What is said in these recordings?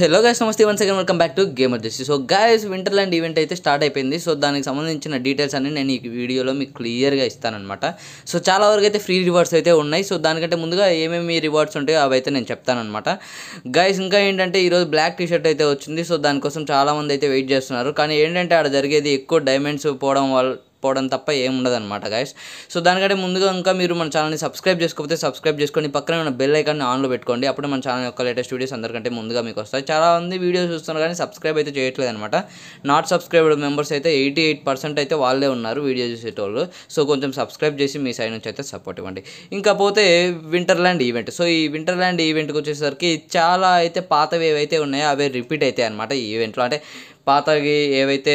hello guys నమస్తే one second welcome back to game justice so guys winterland event అయితే start అయిపోయింది so దానికి సంబంధించిన డీటెయిల్స్ అన్ని నేను ఈ వీడియోలో మీకు క్లియర్గా ఇస్తానమాట సో చాలా వరకు అయితే ఫ్రీ రివార్డ్స్ అయితే ఉన్నాయి సో దానికంటే ముందుగా ఏమేమి రివార్డ్స్ ఉంటాయో అవి అయితే నేను చెప్తానమాట గైస్ ఇంకా ఏంటంటే ఈరోజు బ్లాక్ టీషర్ట్ అయితే వచ్చింది సో దానికోసం చాలామంది అయితే వెయిట్ చేస్తున్నారు కానీ ఏంటంటే ఆడ జరిగేది ఎక్కువ డైమండ్స్ పోవడం వల్ల పోవడం తప్ప ఏం అనమాట గాయస్ సో దానికంటే ముందుగా ఇంకా మీరు మన ఛానల్ని సబ్స్క్రైబ్ చేసుకోకపోతే సబ్స్క్రైబ్ చేసుకొని పక్కన ఉన్న బెల్ ఐకాన్ని ఆన్లో పెట్టుకోండి అప్పుడు మన ఛానల్ యొక్క లేటెస్ట్ వీడియోస్ అందరికంటే ముందుగా మీకు వస్తాయి చాలా మంది వీడియోస్ చూస్తున్నారు కానీ సబ్స్క్రైబ్ అయితే చేయట్లేదు అనమాట నాట్ సబ్స్క్రైబ్డ్ మెంబర్స్ అయితే ఎయిటీ ఎయిట్ పర్సెంట్ అయితే వాళ్ళే ఉన్నారు వీడియో చూసేటోళ్ళు సో కొంచెం సబ్స్క్రైబ్ చేసి మీ సైడ్ నుంచి అయితే సపోర్ట్ ఇవ్వండి ఇంకా పోతే వింటర్ల్యాండ్ ఈవెంట్ సో ఈ వింటర్ల్యాండ్ ఈవెంట్కి వచ్చేసరికి చాలా అయితే పాతవి ఏవైతే ఉన్నాయో అవే రిపీట్ అవుతాయి అనమాట ఈవెంట్లో అంటే పాతవి ఏవైతే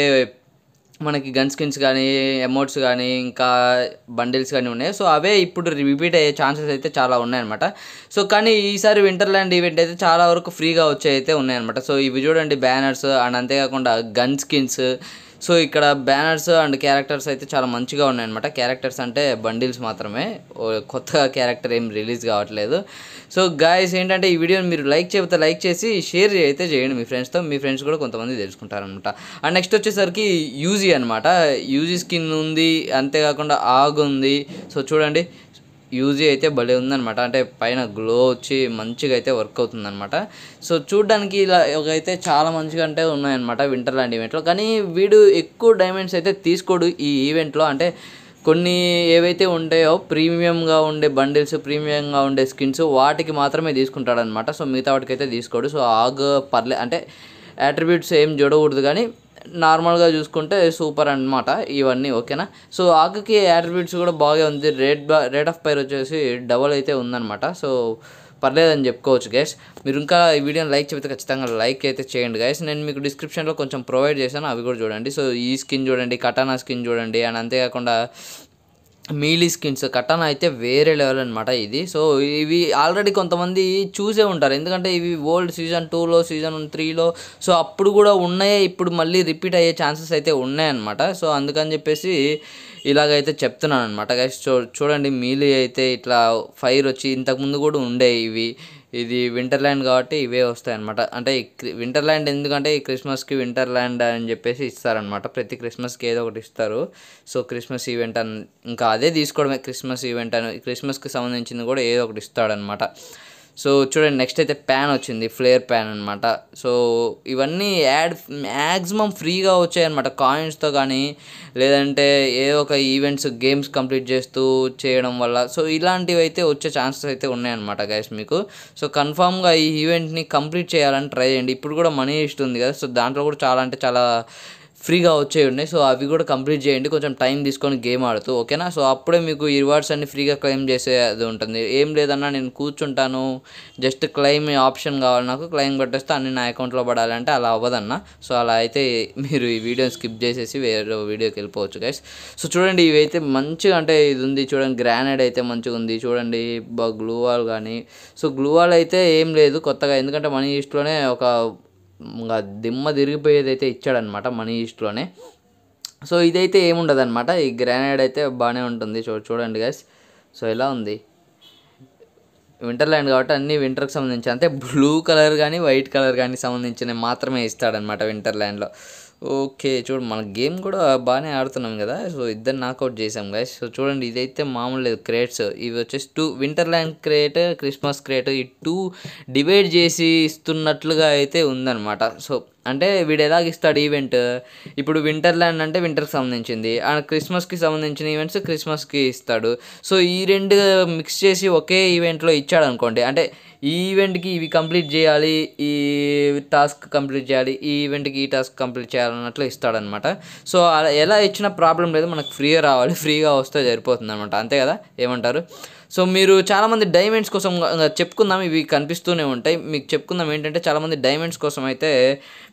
మనకి గన్ స్కిన్స్ కానీ ఎమోట్స్ కానీ ఇంకా బండిల్స్ కానీ ఉన్నాయి సో అవే ఇప్పుడు రిపీట్ అయ్యే ఛాన్సెస్ అయితే చాలా ఉన్నాయన్నమాట సో కానీ ఈసారి ల్యాండ్ ఈవెంట్ అయితే చాలా వరకు ఫ్రీగా వచ్చే అయితే ఉన్నాయన్నమాట సో ఇవి చూడండి బ్యానర్స్ అండ్ అంతేకాకుండా గన్ స్కిన్స్ సో ఇక్కడ బ్యానర్స్ అండ్ క్యారెక్టర్స్ అయితే చాలా మంచిగా ఉన్నాయన్నమాట క్యారెక్టర్స్ అంటే బండిల్స్ మాత్రమే కొత్త క్యారెక్టర్ ఏం రిలీజ్ కావట్లేదు సో గాయస్ ఏంటంటే ఈ వీడియోని మీరు లైక్ చేస్తే లైక్ చేసి షేర్ అయితే చేయండి మీ ఫ్రెండ్స్తో మీ ఫ్రెండ్స్ కూడా కొంతమంది తెలుసుకుంటారనమాట అండ్ నెక్స్ట్ వచ్చేసరికి యూజీ అనమాట యూజీ స్కిన్ ఉంది అంతేకాకుండా ఆగు ఉంది సో చూడండి యూజీ అయితే భలే ఉందనమాట అంటే పైన గ్లో వచ్చి మంచిగా అయితే వర్క్ అవుతుందనమాట సో చూడడానికి ఇలా అయితే చాలా మంచిగా అంటే ఉన్నాయన్నమాట వింటర్ ల్యాండ్ ఈవెంట్లో కానీ వీడు ఎక్కువ డైమండ్స్ అయితే తీసుకోడు ఈ ఈవెంట్లో అంటే కొన్ని ఏవైతే ఉంటాయో ప్రీమియంగా ఉండే బండిల్స్ ప్రీమియంగా ఉండే స్కిన్స్ వాటికి మాత్రమే తీసుకుంటాడనమాట సో మిగతా వాటికైతే తీసుకోడు సో ఆగ్ పర్లే అంటే యాట్రిబ్యూట్స్ ఏం చూడకూడదు కానీ నార్మల్గా చూసుకుంటే సూపర్ అనమాట ఇవన్నీ ఓకేనా సో ఆకుకి యాట్రిబ్యూట్స్ కూడా బాగా ఉంది రేట్ రేట్ ఆఫ్ పైర్ వచ్చేసి డబల్ అయితే ఉందన్నమాట సో పర్లేదని చెప్పుకోవచ్చు గైస్ మీరు ఇంకా ఈ వీడియోని లైక్ చెప్తే ఖచ్చితంగా లైక్ అయితే చేయండి గైస్ నేను మీకు డిస్క్రిప్షన్లో కొంచెం ప్రొవైడ్ చేశాను అవి కూడా చూడండి సో ఈ స్కిన్ చూడండి కటానా స్కిన్ చూడండి అండ్ అంతేకాకుండా మీలీ స్కిన్స్ కట్టన్ అయితే వేరే లెవెల్ అనమాట ఇది సో ఇవి ఆల్రెడీ కొంతమంది చూసే ఉంటారు ఎందుకంటే ఇవి ఓల్డ్ సీజన్ టూలో సీజన్ త్రీలో సో అప్పుడు కూడా ఉన్నాయే ఇప్పుడు మళ్ళీ రిపీట్ అయ్యే ఛాన్సెస్ అయితే ఉన్నాయన్నమాట సో అందుకని చెప్పేసి ఇలాగైతే చెప్తున్నాను అనమాట చూ చూడండి మీలీ అయితే ఇట్లా ఫైర్ వచ్చి ఇంతకుముందు కూడా ఉండే ఇవి ఇది వింటర్ ల్యాండ్ కాబట్టి ఇవే వస్తాయి అనమాట అంటే వింటర్ ల్యాండ్ ఎందుకంటే ఈ క్రిస్మస్కి వింటర్ ల్యాండ్ అని చెప్పేసి ఇస్తారనమాట ప్రతి క్రిస్మస్కి ఏదో ఒకటి ఇస్తారు సో క్రిస్మస్ ఈవెంట్ అని ఇంకా అదే తీసుకోవడమే క్రిస్మస్ ఈవెంట్ అని క్రిస్మస్కి సంబంధించింది కూడా ఏదో ఒకటి ఇస్తాడనమాట సో చూడండి నెక్స్ట్ అయితే ప్యాన్ వచ్చింది ఫ్లేర్ ప్యాన్ అనమాట సో ఇవన్నీ యాడ్ మ్యాక్సిమం ఫ్రీగా వచ్చాయన్నమాట కాయిన్స్తో కానీ లేదంటే ఏ ఒక ఈవెంట్స్ గేమ్స్ కంప్లీట్ చేస్తూ చేయడం వల్ల సో ఇలాంటివి అయితే వచ్చే ఛాన్సెస్ అయితే ఉన్నాయన్నమాట గైస్ మీకు సో కన్ఫామ్గా ఈ ఈవెంట్ని కంప్లీట్ చేయాలని ట్రై చేయండి ఇప్పుడు కూడా మనీ ఇస్తుంది కదా సో దాంట్లో కూడా చాలా అంటే చాలా ఫ్రీగా వచ్చే ఉన్నాయి సో అవి కూడా కంప్లీట్ చేయండి కొంచెం టైం తీసుకొని గేమ్ ఆడుతూ ఓకేనా సో అప్పుడే మీకు ఈ రివార్డ్స్ అన్ని ఫ్రీగా క్లెయిమ్ చేసేది ఉంటుంది ఏం లేదన్నా నేను కూర్చుంటాను జస్ట్ క్లెయిమ్ ఆప్షన్ కావాలి నాకు క్లెయిమ్ కొట్టేస్తే అన్ని నా అకౌంట్లో పడాలంటే అలా అవ్వదన్న సో అలా అయితే మీరు ఈ వీడియోని స్కిప్ చేసేసి వేరే వీడియోకి వెళ్ళిపోవచ్చు గైస్ సో చూడండి ఇవైతే మంచిగా అంటే ఇది ఉంది చూడండి గ్రానైడ్ అయితే మంచిగా ఉంది చూడండి గ్లూవాల్ కానీ సో గ్లూవాల్ అయితే ఏం లేదు కొత్తగా ఎందుకంటే మనీ ఈస్ట్లోనే ఒక ఇంకా దిమ్మ తిరిగిపోయేది అయితే ఇచ్చాడనమాట మనీ ఈస్ట్లోనే సో ఇదైతే ఏముండదు అనమాట ఈ గ్రానైడ్ అయితే బాగానే ఉంటుంది సో చూడండి గాస్ సో ఇలా ఉంది వింటర్ల్యాండ్ కాబట్టి అన్ని వింటర్కి సంబంధించి అంటే బ్లూ కలర్ కానీ వైట్ కలర్ కానీ సంబంధించినవి మాత్రమే ఇస్తాడనమాట వింటర్ల్యాండ్లో ఓకే చూడు మన గేమ్ కూడా బాగానే ఆడుతున్నాం కదా సో ఇద్దరు నాకౌట్ చేసాం గా సో చూడండి ఇదైతే మామూలు లేదు క్రేట్స్ ఇవి వచ్చేసి two winterland crate Christmas crate ఈ టూ డివైడ్ చేసి ఇస్తున్నట్లుగా అయితే ఉందన్నమాట సో అంటే వీడు ఇస్తాడు ఈవెంట్ ఇప్పుడు వింటర్ ల్యాండ్ అంటే వింటర్కి సంబంధించింది అండ్ క్రిస్మస్కి సంబంధించిన ఈవెంట్స్ క్రిస్మస్కి ఇస్తాడు సో ఈ రెండు మిక్స్ చేసి ఒకే ఈవెంట్లో ఇచ్చాడు అనుకోండి అంటే ఈ ఈవెంట్కి ఇవి కంప్లీట్ చేయాలి ఈ టాస్క్ కంప్లీట్ చేయాలి ఈ ఈవెంట్కి ఈ టాస్క్ కంప్లీట్ చేయాలన్నట్లు ఇస్తాడనమాట సో అలా ఎలా ఇచ్చినా ప్రాబ్లం లేదు మనకు ఫ్రీగా రావాలి ఫ్రీగా వస్తే సరిపోతుంది అనమాట అంతే కదా ఏమంటారు సో మీరు చాలామంది డైమండ్స్ కోసం చెప్పుకుందాం ఇవి కనిపిస్తూనే ఉంటాయి మీకు చెప్పుకుందాం ఏంటంటే చాలామంది డైమండ్స్ కోసం అయితే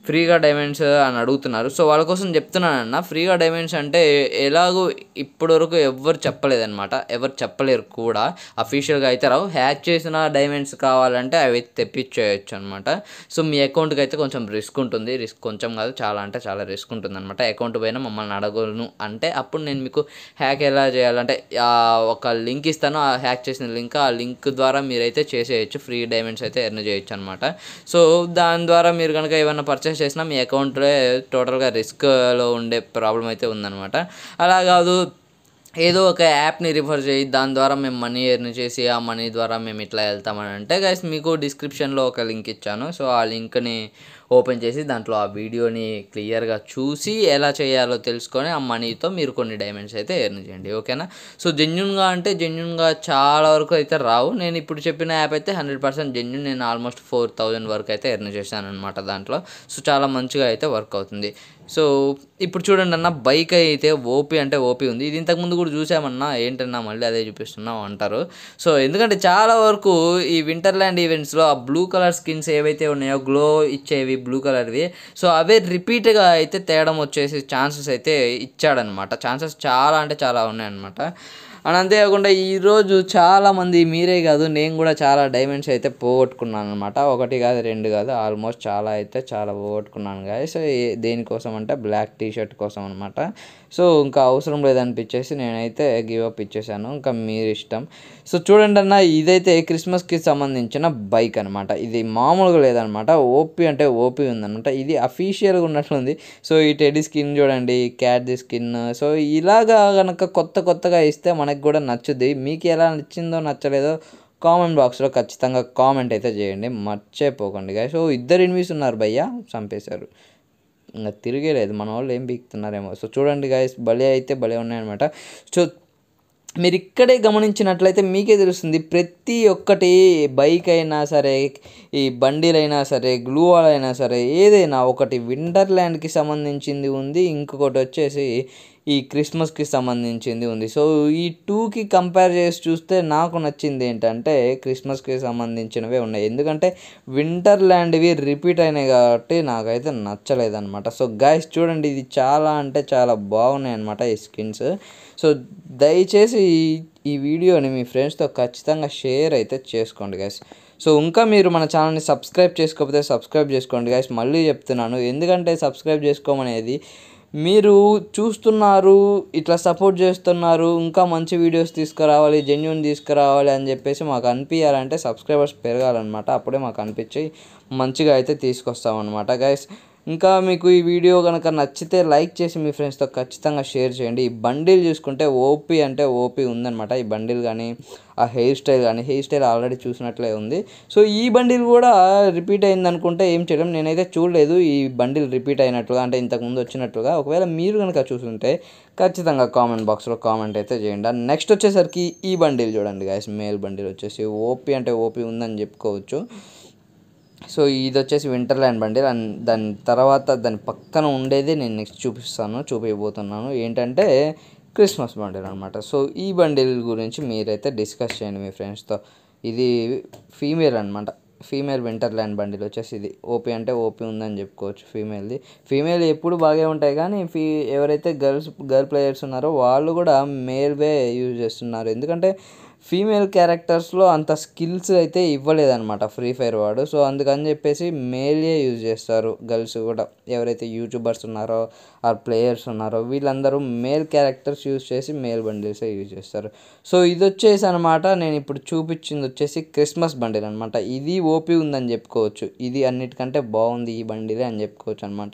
ఫ్రీగా డైమండ్స్ అని అడుగుతున్నారు సో వాళ్ళ కోసం చెప్తున్నానన్న ఫ్రీగా డైమండ్స్ అంటే ఎలాగో ఇప్పటివరకు ఎవ్వరు చెప్పలేదన్నమాట ఎవరు చెప్పలేరు కూడా అఫీషియల్గా అయితే రావు హ్యాక్ చేసిన డైమండ్స్ కావాలంటే అవి తెప్పించేయచ్చు అనమాట సో మీ అకౌంట్కి అయితే కొంచెం రిస్క్ ఉంటుంది రిస్క్ కొంచెం కాదు చాలా అంటే చాలా రిస్క్ ఉంటుంది అనమాట అకౌంట్ పైన మమ్మల్ని అడగలను అంటే అప్పుడు నేను మీకు హ్యాక్ ఎలా చేయాలంటే ఒక లింక్ ఇస్తాను ఆ హ్యాక్ చేసిన లింక్ ఆ లింక్ ద్వారా మీరైతే చేసేయచ్చు ఫ్రీ డైమండ్స్ అయితే ఎర్న్ చేయొచ్చు అనమాట సో దాని ద్వారా మీరు కనుక ఏమైనా పర్చేస్ చేసినా మీ అకౌంట్లో టోటల్గా రిస్క్లో ఉండే ప్రాబ్లం అయితే ఉందన్నమాట అలా కాదు ఏదో ఒక యాప్ని రిఫర్ చేయి దాని ద్వారా మేము మనీ ఎర్న్ చేసి ఆ మనీ ద్వారా మేము ఇట్లా వెళ్తామని అంటే గైస్ మీకు డిస్క్రిప్షన్లో ఒక లింక్ ఇచ్చాను సో ఆ లింక్ని ఓపెన్ చేసి దాంట్లో ఆ వీడియోని క్లియర్గా చూసి ఎలా చేయాలో తెలుసుకొని ఆ మనీతో మీరు కొన్ని డైమండ్స్ అయితే ఎర్న్ చేయండి ఓకేనా సో జెన్యున్గా అంటే జెన్యున్గా చాలా వరకు అయితే రావు నేను ఇప్పుడు చెప్పిన యాప్ అయితే హండ్రెడ్ పర్సెంట్ జెన్యున్ నేను ఆల్మోస్ట్ ఫోర్ థౌజండ్ వరకు అయితే ఎర్న్ చేశాను అనమాట దాంట్లో సో చాలా మంచిగా అయితే వర్క్ అవుతుంది సో ఇప్పుడు చూడండి అన్న బైక్ అయితే ఓపీ అంటే ఓపీ ఉంది ఇది ఇంతకుముందు కూడా చూసామన్నా ఏంటన్నా మళ్ళీ అదే చూపిస్తున్నాం అంటారు సో ఎందుకంటే చాలా వరకు ఈ ల్యాండ్ ఈవెంట్స్లో ఆ బ్లూ కలర్ స్కిన్స్ ఏవైతే ఉన్నాయో గ్లో ఇచ్చేవి బ్లూ కలర్వి సో అవే రిపీట్గా అయితే తేడం వచ్చేసి ఛాన్సెస్ అయితే ఇచ్చాడనమాట ఛాన్సెస్ చాలా అంటే చాలా ఉన్నాయన్నమాట అండ్ అంతేకాకుండా ఈరోజు చాలామంది మీరే కాదు నేను కూడా చాలా డైమండ్స్ అయితే పోగొట్టుకున్నాను అనమాట ఒకటి కాదు రెండు కాదు ఆల్మోస్ట్ చాలా అయితే చాలా పోగొట్టుకున్నాను సో దేనికోసం అంటే బ్లాక్ టీ షర్ట్ కోసం అనమాట సో ఇంకా అవసరం లేదనిపించేసి నేనైతే గివ్ అప్ ఇచ్చేసాను ఇంకా మీరు ఇష్టం సో చూడండి అన్న ఇదైతే క్రిస్మస్కి సంబంధించిన బైక్ అనమాట ఇది మామూలుగా లేదనమాట ఓపీ అంటే ఓపీ ఉందనమాట ఇది అఫీషియల్గా ఉన్నట్లుంది సో ఈ టెడీ స్కిన్ చూడండి క్యాట్ ది స్కిన్ సో ఇలాగా కనుక కొత్త కొత్తగా ఇస్తే మనకి మనకు కూడా నచ్చుద్ది మీకు ఎలా నచ్చిందో నచ్చలేదో కామెంట్ బాక్స్లో ఖచ్చితంగా కామెంట్ అయితే చేయండి మర్చిపోకండి గాయ సో ఇద్దరు ఇన్వీస్ ఉన్నారు భయ్య చంపేశారు ఇంకా తిరిగేలేదు మన వాళ్ళు ఏం బీక్తున్నారేమో సో చూడండి గాయస్ భలే అయితే భలే ఉన్నాయన్నమాట సో మీరు ఇక్కడే గమనించినట్లయితే మీకే తెలుస్తుంది ప్రతి ఒక్కటి బైక్ అయినా సరే ఈ బండిలైనా సరే గ్లూ అయినా సరే ఏదైనా ఒకటి వింటర్ ల్యాండ్కి సంబంధించింది ఉంది ఇంకొకటి వచ్చేసి ఈ క్రిస్మస్కి సంబంధించింది ఉంది సో ఈ టూకి కంపేర్ చేసి చూస్తే నాకు నచ్చింది ఏంటంటే క్రిస్మస్కి సంబంధించినవే ఉన్నాయి ఎందుకంటే వింటర్ ల్యాండ్వి రిపీట్ అయినాయి కాబట్టి నాకైతే నచ్చలేదు అనమాట సో గాయస్ చూడండి ఇది చాలా అంటే చాలా బాగున్నాయి అనమాట ఈ స్కిన్స్ సో దయచేసి ఈ వీడియోని మీ ఫ్రెండ్స్తో ఖచ్చితంగా షేర్ అయితే చేసుకోండి గాయస్ సో ఇంకా మీరు మన ఛానల్ని సబ్స్క్రైబ్ చేసుకోకపోతే సబ్స్క్రైబ్ చేసుకోండి గాయస్ మళ్ళీ చెప్తున్నాను ఎందుకంటే సబ్స్క్రైబ్ చేసుకోమనేది మీరు చూస్తున్నారు ఇట్లా సపోర్ట్ చేస్తున్నారు ఇంకా మంచి వీడియోస్ తీసుకురావాలి జెన్యున్ తీసుకురావాలి అని చెప్పేసి మాకు అనిపించాలంటే సబ్స్క్రైబర్స్ పెరగాలన్నమాట అప్పుడే మాకు అనిపించి మంచిగా అయితే తీసుకొస్తామన్నమాట గైస్ ఇంకా మీకు ఈ వీడియో కనుక నచ్చితే లైక్ చేసి మీ ఫ్రెండ్స్తో ఖచ్చితంగా షేర్ చేయండి ఈ బండిల్ చూసుకుంటే ఓపీ అంటే ఓపీ ఉందనమాట ఈ బండిల్ కానీ ఆ హెయిర్ స్టైల్ కానీ హెయిర్ స్టైల్ ఆల్రెడీ చూసినట్లే ఉంది సో ఈ బండిల్ కూడా రిపీట్ అయింది అనుకుంటే ఏం చేయడం నేనైతే చూడలేదు ఈ బండిల్ రిపీట్ అయినట్లుగా అంటే ఇంతకుముందు వచ్చినట్లుగా ఒకవేళ మీరు కనుక చూసుంటే ఖచ్చితంగా కామెంట్ బాక్స్లో కామెంట్ అయితే చేయండి నెక్స్ట్ వచ్చేసరికి ఈ బండిల్ చూడండి గాయస్ మేల్ బండిల్ వచ్చేసి ఓపీ అంటే ఓపీ ఉందని చెప్పుకోవచ్చు సో ఇది వచ్చేసి వింటర్ ల్యాండ్ బండి దాని తర్వాత దాని పక్కన ఉండేది నేను నెక్స్ట్ చూపిస్తాను చూపించబోతున్నాను ఏంటంటే క్రిస్మస్ బండిల్ అనమాట సో ఈ బండిల్ గురించి మీరైతే డిస్కస్ చేయండి మీ ఫ్రెండ్స్తో ఇది ఫీమేల్ అనమాట ఫీమేల్ వింటర్ ల్యాండ్ బండిల్ వచ్చేసి ఇది ఓపీ అంటే ఓపీ ఉందని చెప్పుకోవచ్చు ఫీమేల్ది ఫీమేల్ ఎప్పుడు బాగా ఉంటాయి కానీ ఫీ ఎవరైతే గర్ల్స్ గర్ల్ ప్లేయర్స్ ఉన్నారో వాళ్ళు కూడా మేల్ వే యూజ్ చేస్తున్నారు ఎందుకంటే ఫీమేల్ క్యారెక్టర్స్లో అంత స్కిల్స్ అయితే ఇవ్వలేదన్నమాట ఫ్రీ ఫైర్ వాడు సో అందుకని చెప్పేసి మేలే యూజ్ చేస్తారు గర్ల్స్ కూడా ఎవరైతే యూట్యూబర్స్ ఉన్నారో ఆర్ ప్లేయర్స్ ఉన్నారో వీళ్ళందరూ మేల్ క్యారెక్టర్స్ యూజ్ చేసి మేల్ బండిల్సే యూజ్ చేస్తారు సో ఇది వచ్చేసి అనమాట నేను ఇప్పుడు చూపించింది వచ్చేసి క్రిస్మస్ బండిల్ అనమాట ఇది ఓపీ ఉందని చెప్పుకోవచ్చు ఇది అన్నిటికంటే బాగుంది ఈ బండిలే అని చెప్పుకోవచ్చు అనమాట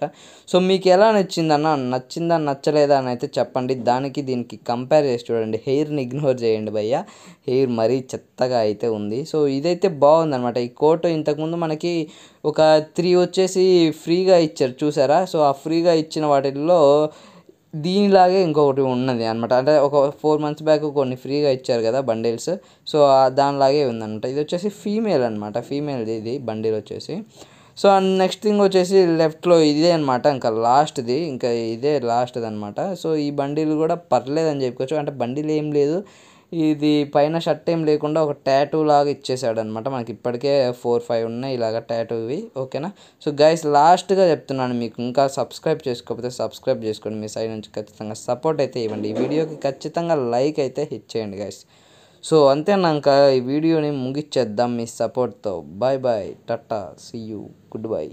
సో మీకు ఎలా నచ్చిందన్న నచ్చిందా నచ్చలేదా అని అయితే చెప్పండి దానికి దీనికి కంపేర్ చేసి చూడండి హెయిర్ని ఇగ్నోర్ చేయండి భయ్య హెయిర్ మరీ చెత్తగా అయితే ఉంది సో ఇదైతే బాగుందనమాట ఈ కోట్ ఇంతకుముందు మనకి ఒక త్రీ వచ్చేసి ఫ్రీగా ఇచ్చారు చూసారా సో ఆ ఫ్రీగా ఇచ్చిన వాటిల్లో దీనిలాగే ఇంకొకటి ఉన్నది అనమాట అంటే ఒక ఫోర్ మంత్స్ బ్యాక్ కొన్ని ఫ్రీగా ఇచ్చారు కదా బండిల్స్ సో దానిలాగే ఉందనమాట ఇది వచ్చేసి ఫీమేల్ అనమాట ఫీమేల్ది ఇది బండిల్ వచ్చేసి సో నెక్స్ట్ థింగ్ వచ్చేసి లెఫ్ట్లో ఇదే అనమాట ఇంకా లాస్ట్ది ఇంకా ఇదే లాస్ట్ది అనమాట సో ఈ బండిలు కూడా పర్లేదని చెప్పుకోవచ్చు అంటే బండిలు ఏం లేదు ఇది పైన షర్ట్ ఏం లేకుండా ఒక టాటూ లాగా ఇచ్చేసాడు అనమాట మనకి ఇప్పటికే ఫోర్ ఫైవ్ ఉన్నాయి ఇలాగ ఇవి ఓకేనా సో గైస్ లాస్ట్గా చెప్తున్నాను మీకు ఇంకా సబ్స్క్రైబ్ చేసుకోకపోతే సబ్స్క్రైబ్ చేసుకోండి మీ సైడ్ నుంచి ఖచ్చితంగా సపోర్ట్ అయితే ఇవ్వండి ఈ వీడియోకి ఖచ్చితంగా లైక్ అయితే హిట్ చేయండి గైస్ సో అంతేనాక ఈ వీడియోని ముగిచ్చేద్దాం మీ సపోర్ట్తో బాయ్ బాయ్ టట్టా సియూ గుడ్ బాయ్